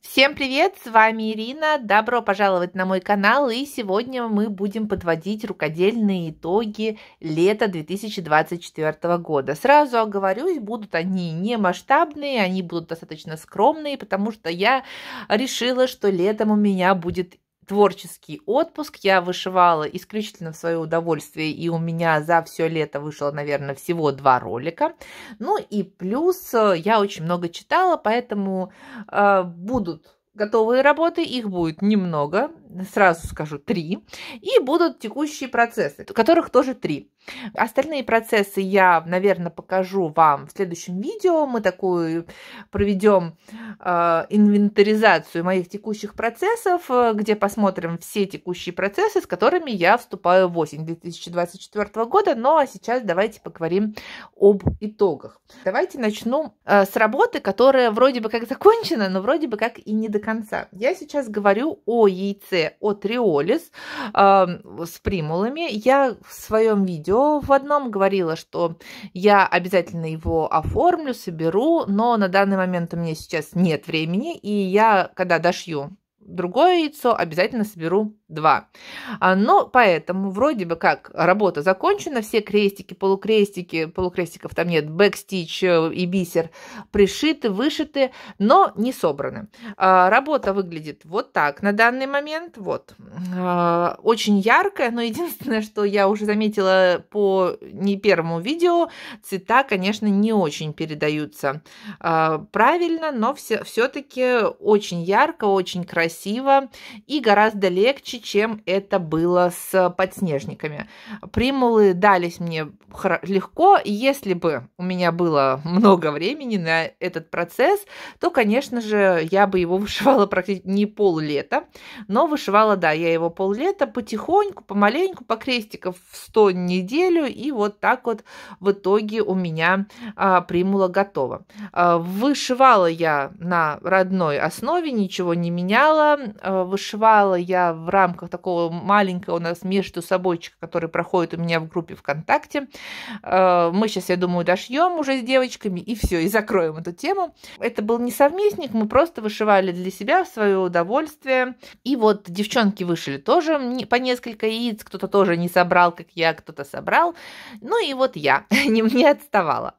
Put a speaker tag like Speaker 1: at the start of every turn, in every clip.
Speaker 1: Всем привет, с вами Ирина, добро пожаловать на мой канал, и сегодня мы будем подводить рукодельные итоги лета 2024 года. Сразу оговорюсь, будут они не масштабные, они будут достаточно скромные, потому что я решила, что летом у меня будет творческий отпуск. Я вышивала исключительно в свое удовольствие, и у меня за все лето вышло, наверное, всего два ролика. Ну и плюс э, я очень много читала, поэтому э, будут готовые работы, их будет немного, сразу скажу три, и будут текущие процессы, которых тоже три. Остальные процессы я, наверное, покажу вам в следующем видео. Мы такую проведем э, инвентаризацию моих текущих процессов, э, где посмотрим все текущие процессы, с которыми я вступаю в осень 2024 года. Ну а сейчас давайте поговорим об итогах. Давайте начну э, с работы, которая вроде бы как закончена, но вроде бы как и не до конца конца. Я сейчас говорю о яйце, от риолис э, эм, с примулами. Я в своем видео в одном говорила, что я обязательно его оформлю, соберу, но на данный момент у меня сейчас нет времени, и я, когда дошью другое яйцо, обязательно соберу два. А, но поэтому вроде бы как работа закончена, все крестики, полукрестики, полукрестиков там нет, бэкстич э, и бисер пришиты, вышиты, но не собраны. А, работа выглядит вот так на данный момент, вот. А, очень яркая, но единственное, что я уже заметила по не первому видео, цвета, конечно, не очень передаются правильно, но все-таки очень ярко, очень красиво и гораздо легче, легче, чем это было с подснежниками. Примулы дались мне легко, если бы у меня было много времени на этот процесс, то, конечно же, я бы его вышивала практически не пол лета, но вышивала, да, я его пол лета потихоньку, помаленьку, по крестиков в 100 неделю, и вот так вот в итоге у меня а, примула готова. А, вышивала я на родной основе, ничего не меняла, а, вышивала я в рамках рамках такого маленького у нас между собойчика, который проходит у меня в группе ВКонтакте. Э, мы сейчас, я думаю, дошьем уже с девочками и все, и закроем эту тему. Это был не совместник, мы просто вышивали для себя в свое удовольствие. И вот девчонки вышили тоже по несколько яиц, кто-то тоже не собрал, как я, кто-то собрал. Ну и вот я не, не отставала.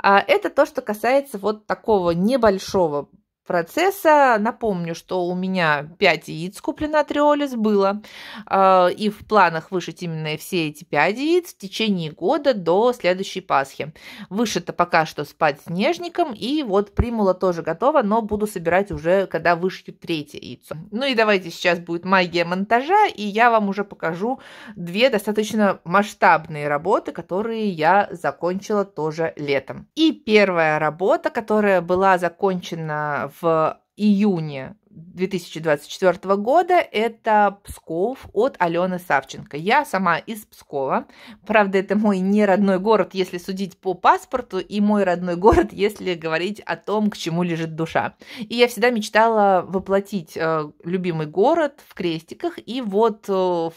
Speaker 1: А это то, что касается вот такого небольшого процесса. Напомню, что у меня 5 яиц куплено от Риолис было, а, и в планах вышить именно все эти 5 яиц в течение года до следующей Пасхи. Вышито пока что спать снежником и вот примула тоже готова, но буду собирать уже, когда вышью третье яйцо. Ну и давайте сейчас будет магия монтажа, и я вам уже покажу две достаточно масштабные работы, которые я закончила тоже летом. И первая работа, которая была закончена в июне 2024 года. Это Псков от Алены Савченко. Я сама из Пскова. Правда, это мой не родной город, если судить по паспорту, и мой родной город, если говорить о том, к чему лежит душа. И я всегда мечтала воплотить э, любимый город в крестиках. И вот э, в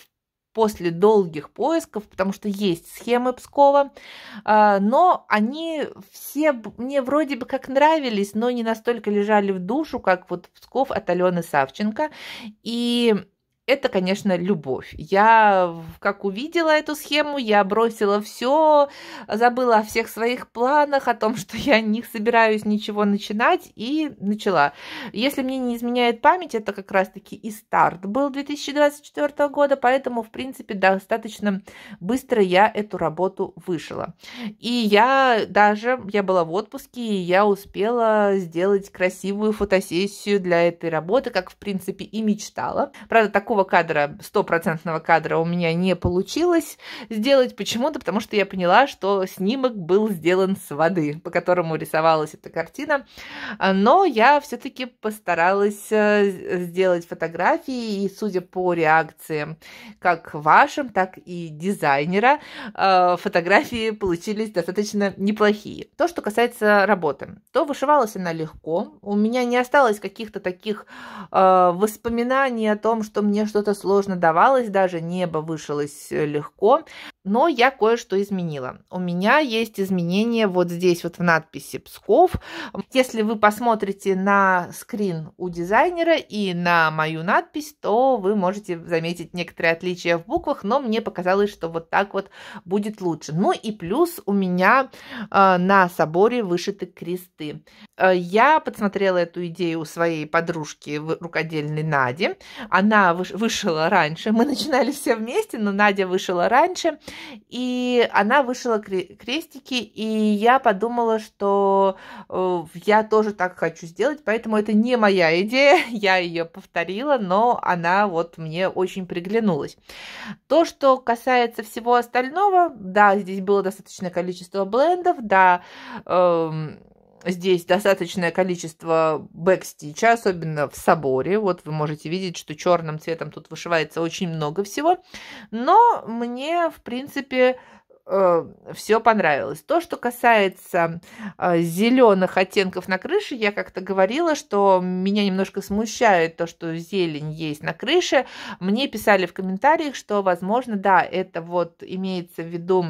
Speaker 1: после долгих поисков, потому что есть схемы Пскова, а, но они все мне вроде бы как нравились, но не настолько лежали в душу, как вот Псков от Алены Савченко. И это, конечно, любовь. Я, как увидела эту схему, я бросила все, забыла о всех своих планах, о том, что я не собираюсь ничего начинать, и начала. Если мне не изменяет память, это как раз-таки и старт был 2024 года, поэтому, в принципе, достаточно быстро я эту работу вышла. И я даже, я была в отпуске, и я успела сделать красивую фотосессию для этой работы, как, в принципе, и мечтала. Правда, такого такого кадра, стопроцентного кадра у меня не получилось сделать. Почему-то, потому что я поняла, что снимок был сделан с воды, по которому рисовалась эта картина. А, но я все-таки постаралась э, сделать фотографии, и судя по реакциям как вашим, так и дизайнера, э, фотографии получились достаточно неплохие. То, что касается работы, то вышивалась она легко. У меня не осталось каких-то таких э, воспоминаний о том, что мне мне что-то сложно давалось, даже небо вышилось э, легко, но я кое-что изменила. У меня есть изменения вот здесь вот в надписи Псков. Если вы посмотрите на скрин у дизайнера и на мою надпись, то вы можете заметить некоторые отличия в буквах, но мне показалось, что вот так вот будет лучше. Ну и плюс у меня э, на соборе вышиты кресты. Э, я подсмотрела эту идею у своей подружки рукодельной Нади. Она выш выш, вышила раньше. Мы начинали все вместе, но Надя вышила раньше, и она вышила крестики, и я подумала, что э, я тоже так хочу сделать, поэтому это не моя идея, я ее повторила, но она вот мне очень приглянулась. То, что касается всего остального, да, здесь было достаточное количество блендов, да, эм, Здесь достаточное количество бэкстича, особенно в соборе. Вот вы можете видеть, что черным цветом тут вышивается очень много всего. Но мне, в принципе, э, все понравилось. То, что касается э, зеленых оттенков на крыше, я как-то говорила, что меня немножко смущает то, что зелень есть на крыше. Мне писали в комментариях, что, возможно, да, это вот имеется в виду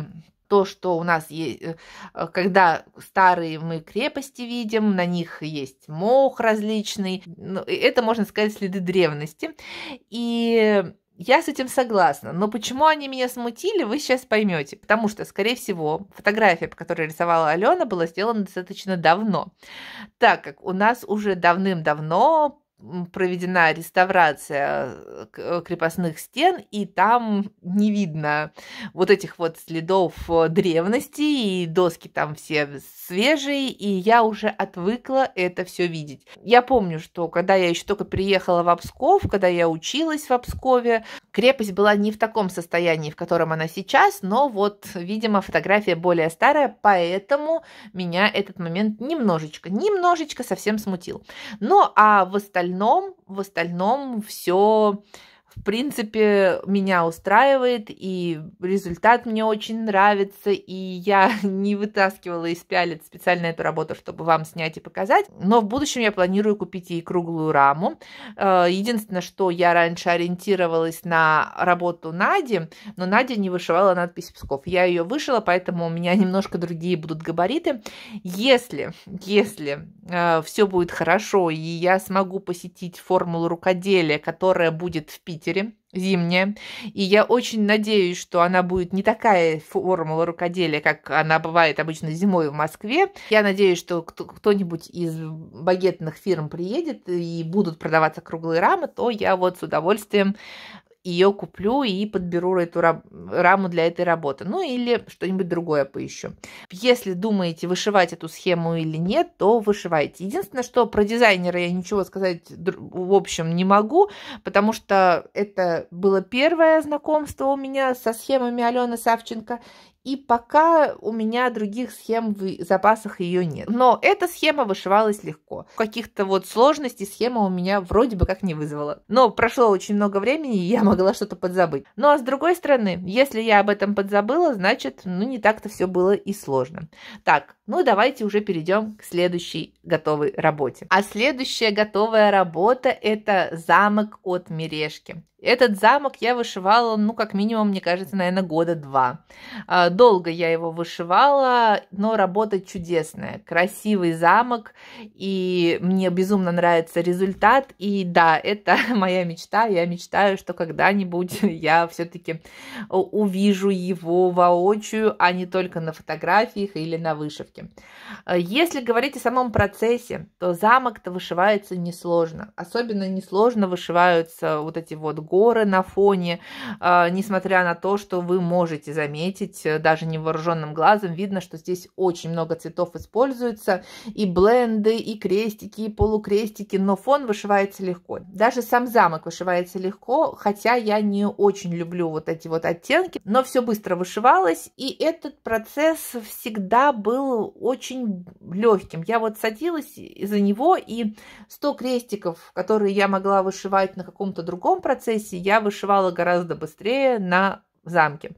Speaker 1: то, что у нас есть, э, э, когда старые мы крепости видим, на них есть мох различный, ну, это, можно сказать, следы древности. И я с этим согласна, но почему они меня смутили, вы сейчас поймете. Потому что, скорее всего, фотография, по которой рисовала Алена, была сделана достаточно давно. Так как у нас уже давным-давно проведена реставрация э, э, крепостных стен, и там не видно вот этих вот следов э, древности, и доски там все свежие, и я уже отвыкла это все видеть. Я помню, что когда я еще только приехала в Обсков когда я училась в Обскове крепость была не в таком состоянии, в котором она сейчас, но вот, видимо, фотография более старая, поэтому меня этот момент немножечко, немножечко совсем смутил. Ну, а в остальном остальном, в остальном все в принципе, меня устраивает, и результат мне очень нравится, и я не вытаскивала из пялец специально эту работу, чтобы вам снять и показать. Но в будущем я планирую купить ей круглую раму. Э, единственное, что я раньше ориентировалась на работу Нади, но Надя не вышивала надпись Псков. Я ее вышила, поэтому у меня немножко другие будут габариты. Если, если э, все будет хорошо, и я смогу посетить формулу рукоделия, которая будет в Питере, Питере, зимняя. И я очень надеюсь, что она будет не такая формула рукоделия, как она бывает обычно зимой в Москве. Я надеюсь, что кто-нибудь из багетных фирм приедет и будут продаваться круглые рамы, то я вот с удовольствием ее куплю и подберу эту раму для этой работы. Ну или что-нибудь другое поищу. Если думаете, вышивать эту схему или нет, то вышивайте. Единственное, что про дизайнера я ничего сказать в общем не могу, потому что это было первое знакомство у меня со схемами Алены Савченко. И пока у меня других схем в запасах ее нет. Но эта схема вышивалась легко. Каких-то вот сложностей схема у меня вроде бы как не вызвала. Но прошло очень много времени, и я могла что-то подзабыть. Ну а с другой стороны, если я об этом подзабыла, значит, ну не так-то все было и сложно. Так, ну давайте уже перейдем к следующей готовой работе. А следующая готовая работа это замок от Мережки. Этот замок я вышивала, ну, как минимум, мне кажется, наверное, года два. А, долго я его вышивала, но работа чудесная. Красивый замок, и мне безумно нравится результат. И да, это моя мечта. Я мечтаю, что когда-нибудь я все-таки э, увижу его воочию, а не только на фотографиях или на вышивке. А, если говорить о самом процессе, то замок-то вышивается несложно. Особенно несложно вышиваются вот эти вот горы на фоне, а, несмотря на то, что вы можете заметить, э, даже невооруженным глазом видно, что здесь очень много цветов используется, и бленды, и крестики, и полукрестики, но фон вышивается легко. Даже сам замок вышивается легко, хотя я не очень люблю вот эти вот оттенки, но все быстро вышивалось, и этот процесс всегда был очень легким. Я вот садилась за него, и 100 крестиков, которые я могла вышивать на каком-то другом процессе, здесь я вышивала гораздо быстрее на замке.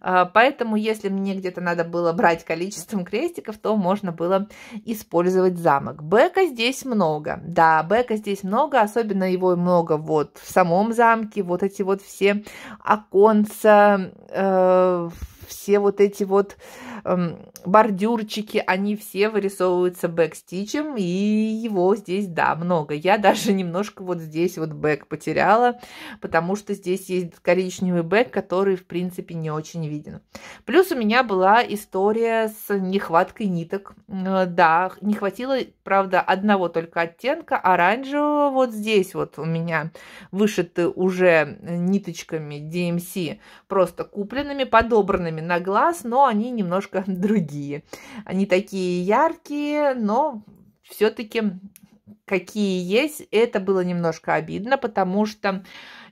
Speaker 1: А, поэтому, если мне где-то надо было брать количеством крестиков, то можно было использовать замок. Бека здесь много. Да, бека здесь много, особенно его много вот в самом замке. Вот эти вот все оконца, э, все вот эти вот... Э, Эм, бордюрчики, они все вырисовываются бэкстичем, и его здесь, да, много. Я даже немножко вот здесь вот бэк потеряла, потому что здесь есть коричневый бэк, который, в принципе, не очень виден. Плюс у меня была история с нехваткой ниток. Да, не хватило, правда, одного только оттенка, оранжевого вот здесь вот у меня вышиты уже ниточками DMC, просто купленными, подобранными на глаз, но они немножко немножко другие. Они такие яркие, но все-таки какие есть. Это было немножко обидно, потому что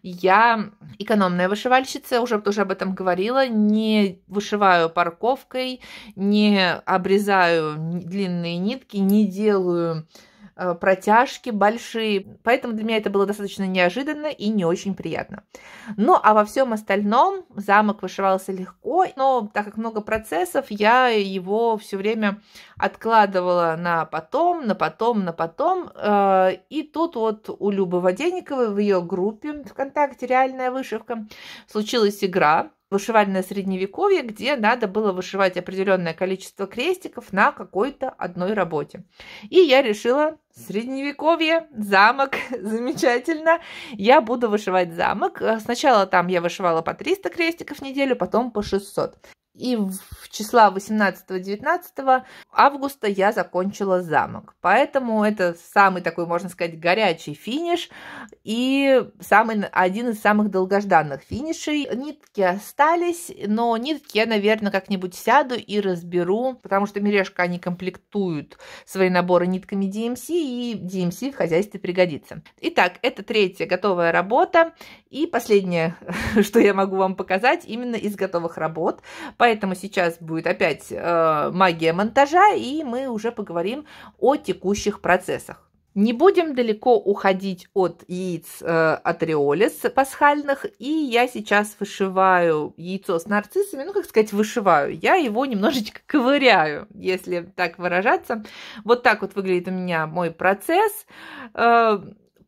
Speaker 1: я экономная вышивальщица, уже тоже об этом говорила, не вышиваю парковкой, не обрезаю длинные нитки, не делаю Э, протяжки большие. Поэтому для меня это было достаточно неожиданно и не очень приятно. Ну, а во всем остальном замок вышивался легко, но так как много процессов, я его все время откладывала на потом, на потом, на потом. Э, и тут вот у Любы Водяниковой в ее группе ВКонтакте «Реальная вышивка» случилась игра, вышивальное средневековье, где надо было вышивать определенное количество крестиков на какой-то одной работе. И я решила, средневековье, замок, замечательно, я буду вышивать замок. Сначала там я вышивала по 300 крестиков в неделю, потом по 600. И в числа 18-19 августа я закончила замок. Поэтому это самый такой, можно сказать, горячий финиш и самый, один из самых долгожданных финишей. Нитки остались, но нитки я, наверное, как-нибудь сяду и разберу, потому что Мережка, они комплектуют свои наборы нитками DMC, и DMC в хозяйстве пригодится. Итак, это третья готовая работа, и последнее, что я могу вам показать, именно из готовых работ. Поэтому Поэтому сейчас будет опять э, магия монтажа, и мы уже поговорим о текущих процессах. Не будем далеко уходить от яиц э, атриолис пасхальных, и я сейчас вышиваю яйцо с нарциссами, ну, как сказать, вышиваю, я его немножечко ковыряю, если так выражаться. Вот так вот выглядит у меня мой процесс. Э,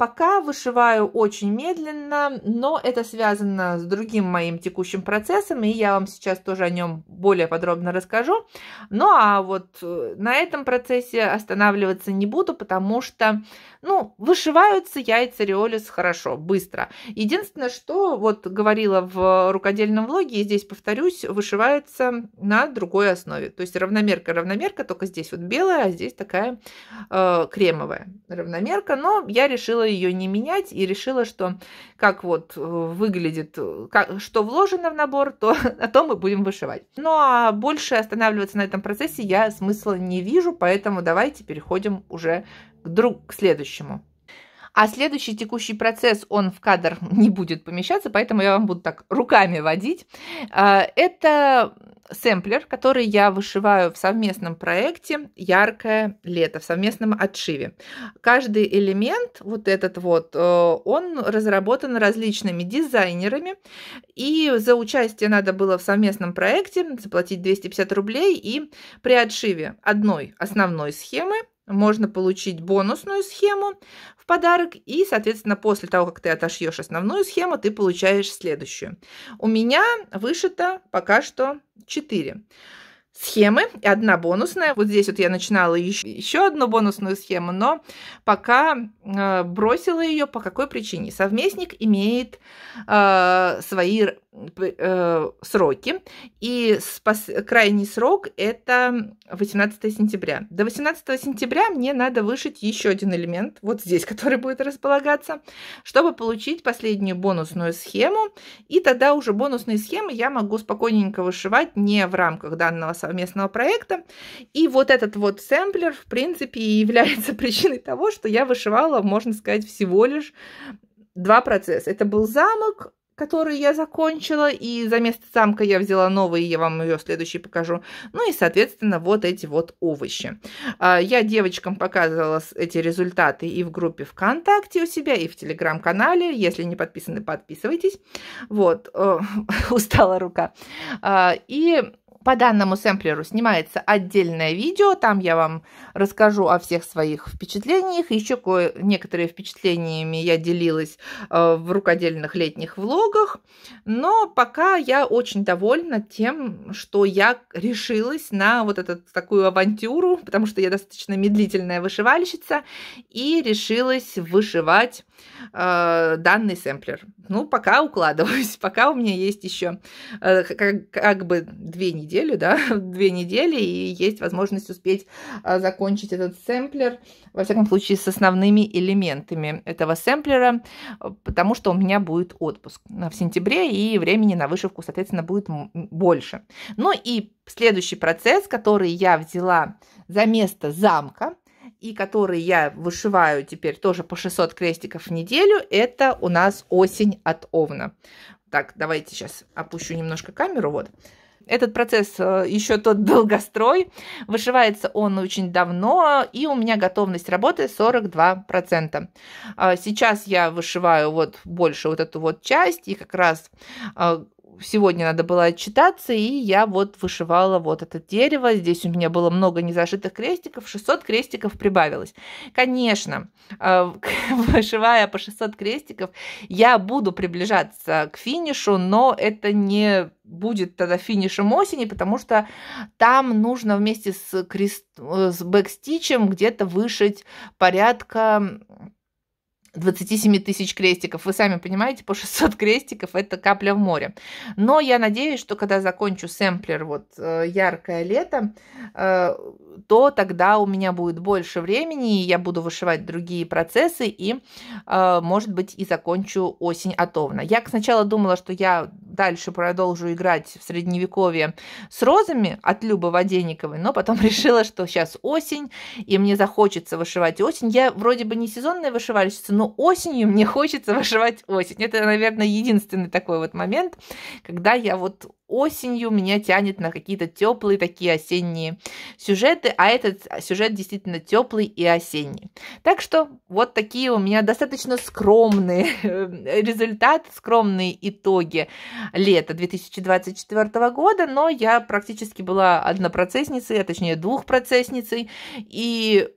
Speaker 1: Пока вышиваю очень медленно, но это связано с другим моим текущим процессом, и я вам сейчас тоже о нем более подробно расскажу. Ну а вот э, на этом процессе останавливаться не буду, потому что, ну, вышиваются яйца риолис хорошо, быстро. Единственное, что вот говорила в рукодельном влоге, и здесь повторюсь, вышивается на другой основе. То есть равномерка, равномерка, только здесь вот белая, а здесь такая э, кремовая равномерка, но я решила ее не менять и решила, что как вот э, выглядит, э, как, что вложено в набор, то на то мы будем вышивать. Ну а больше останавливаться на этом процессе я смысла не вижу, поэтому давайте переходим уже к, друг, к следующему. А следующий текущий процесс, он в кадр не будет помещаться, поэтому я вам буду так руками водить. Э, это сэмплер, который я вышиваю в совместном проекте «Яркое лето», в совместном отшиве. Каждый элемент, вот этот вот, э, он разработан различными дизайнерами, и за участие надо было в совместном проекте заплатить 250 рублей, и при отшиве одной основной схемы можно получить бонусную схему в подарок, и, соответственно, после того, как ты отошьешь основную схему, ты получаешь следующую. У меня вышито пока что 4 схемы и одна бонусная. Вот здесь вот я начинала еще, еще одну бонусную схему, но пока э, бросила ее по какой причине. Совместник имеет э, свои э, сроки, и спас, крайний срок это 18 сентября. До 18 сентября мне надо вышить еще один элемент, вот здесь, который будет располагаться, чтобы получить последнюю бонусную схему, и тогда уже бонусные схемы я могу спокойненько вышивать не в рамках данного совместного проекта. И вот этот вот сэмплер, в принципе, и является причиной того, что я вышивала, можно сказать, всего лишь два процесса. Это был замок, который я закончила, и за место замка я взяла новый, я вам ее следующий покажу. Ну и, соответственно, вот эти вот овощи. А, я девочкам показывала эти результаты и в группе ВКонтакте у себя, и в Телеграм-канале. Если не подписаны, подписывайтесь. Вот, э, устала рука. А, и по данному сэмплеру снимается отдельное видео, там я вам расскажу о всех своих впечатлениях. Еще некоторые впечатлениями я делилась э, в рукодельных летних влогах, но пока я очень довольна тем, что я решилась на вот эту такую авантюру, потому что я достаточно медлительная вышивальщица и решилась вышивать э, данный сэмплер. Ну, пока укладываюсь, пока у меня есть еще э, как, как бы две недели неделю, да, две недели, и есть возможность успеть а, закончить этот сэмплер, во всяком случае, с основными элементами этого сэмплера, потому что у меня будет отпуск в сентябре, и времени на вышивку, соответственно, будет больше. Ну и следующий процесс, который я взяла за место замка, и который я вышиваю теперь тоже по 600 крестиков в неделю, это у нас осень от Овна. Так, давайте сейчас опущу немножко камеру, вот. Этот процесс э, еще тот долгострой, вышивается он очень давно, и у меня готовность работы 42%. А, сейчас я вышиваю вот больше вот эту вот часть, и как раз а, сегодня надо было отчитаться, и я вот вышивала вот это дерево. Здесь у меня было много незашитых крестиков, 600 крестиков прибавилось. Конечно, э, вышивая по 600 крестиков, я буду приближаться к финишу, но это не будет тогда финишем осени, потому что там нужно вместе с, крест... Э, с бэкстичем где-то вышить порядка 27 тысяч крестиков. Вы сами понимаете, по 600 крестиков это капля в море. Но я надеюсь, что когда закончу сэмплер вот э, «Яркое лето», э, то тогда у меня будет больше времени, и я буду вышивать другие процессы, и, э, может быть, и закончу осень отовно. Я сначала думала, что я дальше продолжу играть в средневековье с розами от Любы Водениковой, но потом решила, что сейчас осень, и мне захочется вышивать осень. Я вроде бы не сезонная вышивальщица, но осенью мне хочется вышивать осень. Это, наверное, единственный такой вот момент, когда я вот осенью меня тянет на какие-то теплые такие осенние сюжеты, а этот сюжет действительно теплый и осенний. Так что вот такие у меня достаточно скромные э, результаты, скромные итоги лета 2024 года, но я практически была однопроцессницей, а точнее двухпроцессницей, и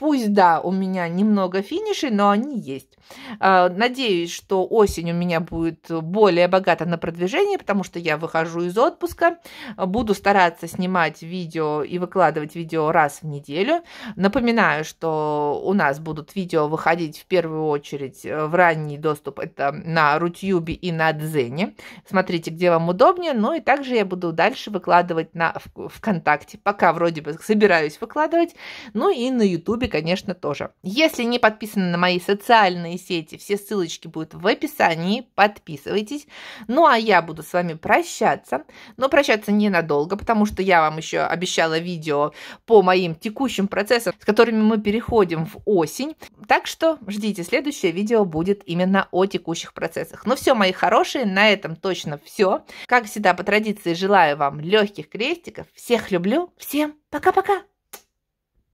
Speaker 1: Пусть, да, у меня немного финишей, но они есть. А, надеюсь, что осень у меня будет более богата на продвижение, потому что я выхожу из отпуска. Буду стараться снимать видео и выкладывать видео раз в неделю. Напоминаю, что у нас будут видео выходить в первую очередь э, в ранний доступ. Это на Рутьюбе и на Дзене. Смотрите, где вам удобнее. Ну и также я буду дальше выкладывать на ВКонтакте. Пока вроде бы собираюсь выкладывать. Ну и на Ютубе конечно, тоже. Если не подписаны на мои социальные сети, все ссылочки будут в описании. Подписывайтесь. Ну а я буду с вами прощаться. Но прощаться ненадолго, потому что я вам еще обещала видео по моим текущим процессам, с которыми мы переходим в осень. Так что ждите, следующее видео будет именно о текущих процессах. Ну все, мои хорошие, на этом точно все. Как всегда, по традиции желаю вам легких крестиков. Всех люблю. Всем пока-пока!